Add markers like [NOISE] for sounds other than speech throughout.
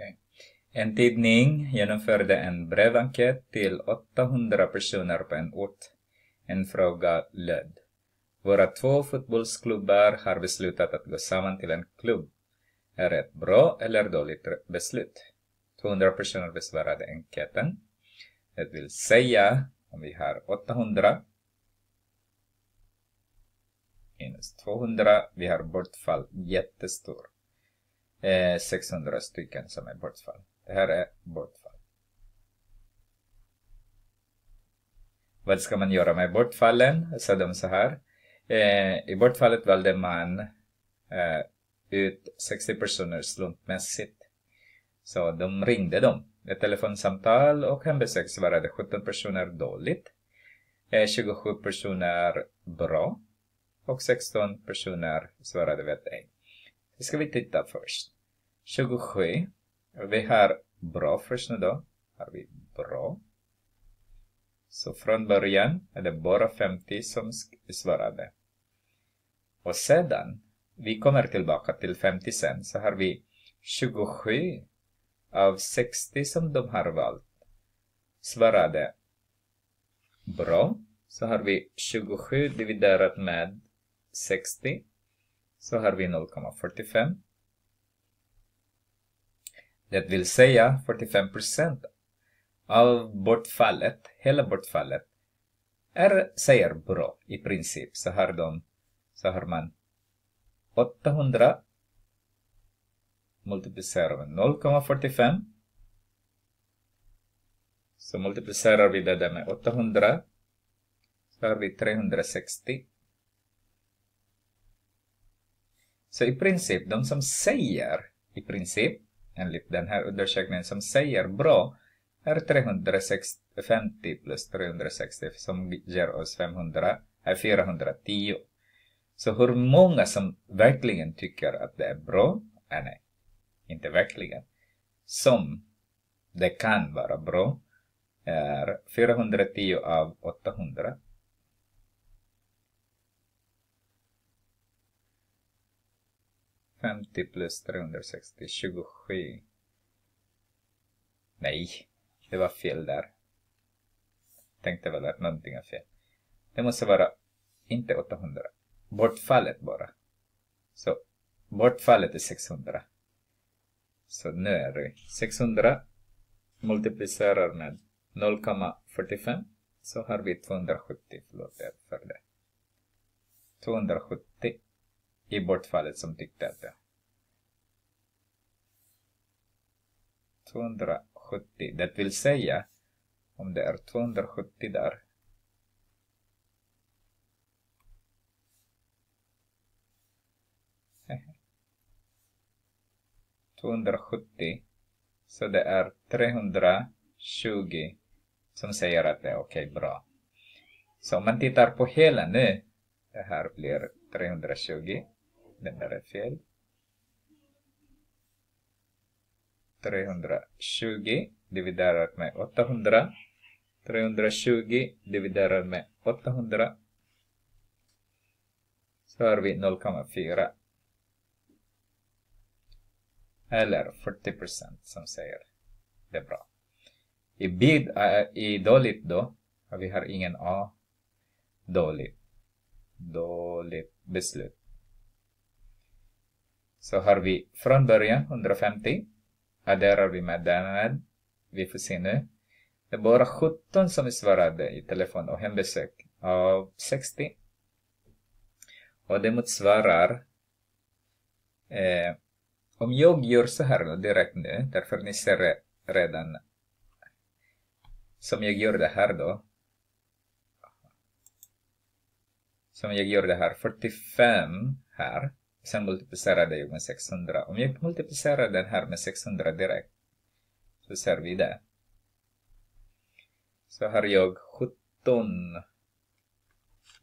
Okay. En tidning genomförde en brevenkät till 800 personer på en ort. En fråga löd. Våra två fotbollsklubbar har beslutat att gå samman till en klubb. Är det ett bra eller dåligt beslut? 200 personer besvarade enkäten. Det vill säga, om vi har 800 minus 200, vi har bortfall jättestort eh, 600 stycken som är bortfall. Det här är bortfall. Vad ska man göra med bortfallen? sa de så här. Eh, I bortfallet valde man eh, ut 60 personer slumpmässigt. Så de ringde dem. Ett telefonsamtal och hembesök svarade 17 personer dåligt, eh, 27 personer bra och 16 personer svarade vet ej. Nu ska vi titta först. 27. Vi har bra först nu då. Har vi bra. Så från början är det bara 50 som svarade. Och sedan, vi kommer tillbaka till 50 sen, så har vi 27 av 60 som de har valt svarade bra. Så har vi 27 dividerat med 60 så har vi 0,45. Det vill säga 45% av bortfallet, hela bortfallet, är, säger bra i princip. Så har, de, så har man 800 multiplicerar med 0,45. Så multiplicerar vi det där med 800. Så har vi 360. Så i princip, de som säger i princip, enligt den här undersökningen, som säger bra är 350 plus 360 som ger oss 500, är 410. Så hur många som verkligen tycker att det är bra, äh, nej, inte verkligen, som det kan vara bra är 410 av 800. 50 plus 360, 27. Nej, det var fel där. Tänkte väl att någonting är fel. Det måste vara, inte 800, bortfallet bara. Så bortfallet är 600. Så nu är det 600 multiplicerar med 0,45 så har vi 270, förlåt jag för det. 270 i bortfallet som dikterade. 270, det vill säga om det är 270 där 270 [LAUGHS] så det är 320 som säger att det är okej, okay, bra. Så om man tittar på hela nu, det här blir 320 det här är fel. 320 dividerat med 800. 320 dividerat med 800. Så har vi 0,4. Eller 40 som säger det är bra. I, bid, äh, i dåligt då, vi har ingen A. Dåligt. Dåligt beslut så har vi från början 150. Ja, där har vi Madanad. Vi får se nu. Det är bara 17 som svarade i telefon och hembesök av 60. Och det motsvarar eh, om jag gör så här direkt nu, därför ni ser redan som jag gör det här då. Som jag gör det här, 45 här. Sen multiplicerade jag med 600. Om jag multiplicerar den här med 600 direkt så ser vi det. Så har jag 17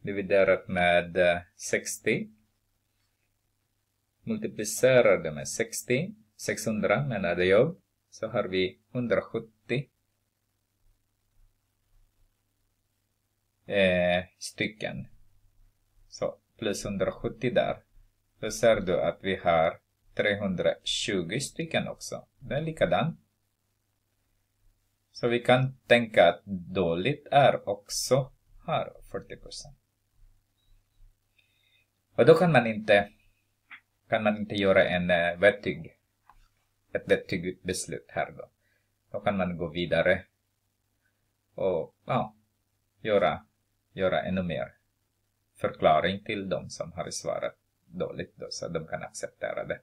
dividerat med 60. Eh, det med 60. 600 menade jag. Så har vi 170 eh, stycken. Så plus 170 där. Då ser du att vi har 320 stycken också. Det är likadant. Så vi kan tänka att dåligt är också har 40 Och då kan man inte, kan man inte göra en eh, vettig, ett vettigt beslut här då. Då kan man gå vidare och ja, göra, göra ännu mer förklaring till de som har svarat dåligt då så de kan acceptera det.